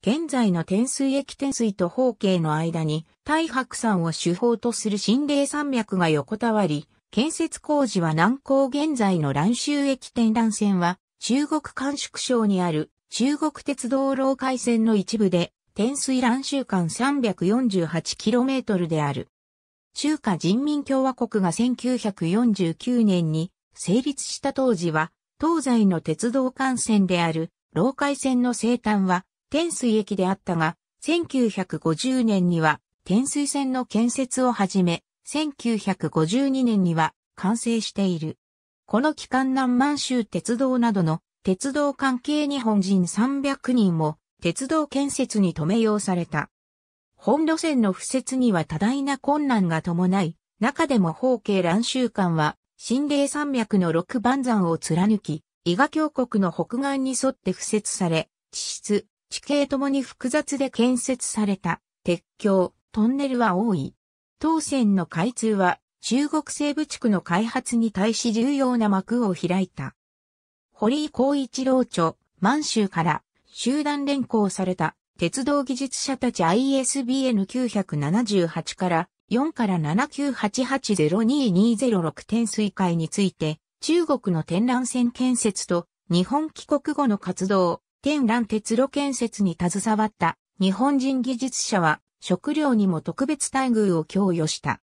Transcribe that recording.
現在の天水駅天水と方形の間に、大白山を主峰とする心霊山脈が横たわり、建設工事は南高現在の蘭州駅天蘭線は、中国甘粛省にある中国鉄道老海線の一部で、天水蘭州間 348km である。中華人民共和国が1949年に成立した当時は、東西の鉄道幹線である、老海線の生誕は、天水駅であったが、1950年には天水線の建設をはじめ、1952年には完成している。この期間南満州鉄道などの鉄道関係日本人300人も鉄道建設に留め用された。本路線の敷設には多大な困難が伴い、中でも方形乱州間は、新霊山脈の六番山を貫き、伊賀峡谷の北岸に沿って敷設され、地質、地形ともに複雑で建設された鉄橋、トンネルは多い。当線の開通は中国西部地区の開発に対し重要な幕を開いた。堀井光一郎著、満州から集団連行された鉄道技術者たち ISBN 978から4から7988022006点水会について中国の展覧船建設と日本帰国後の活動、天覧鉄路建設に携わった日本人技術者は食料にも特別待遇を供与した。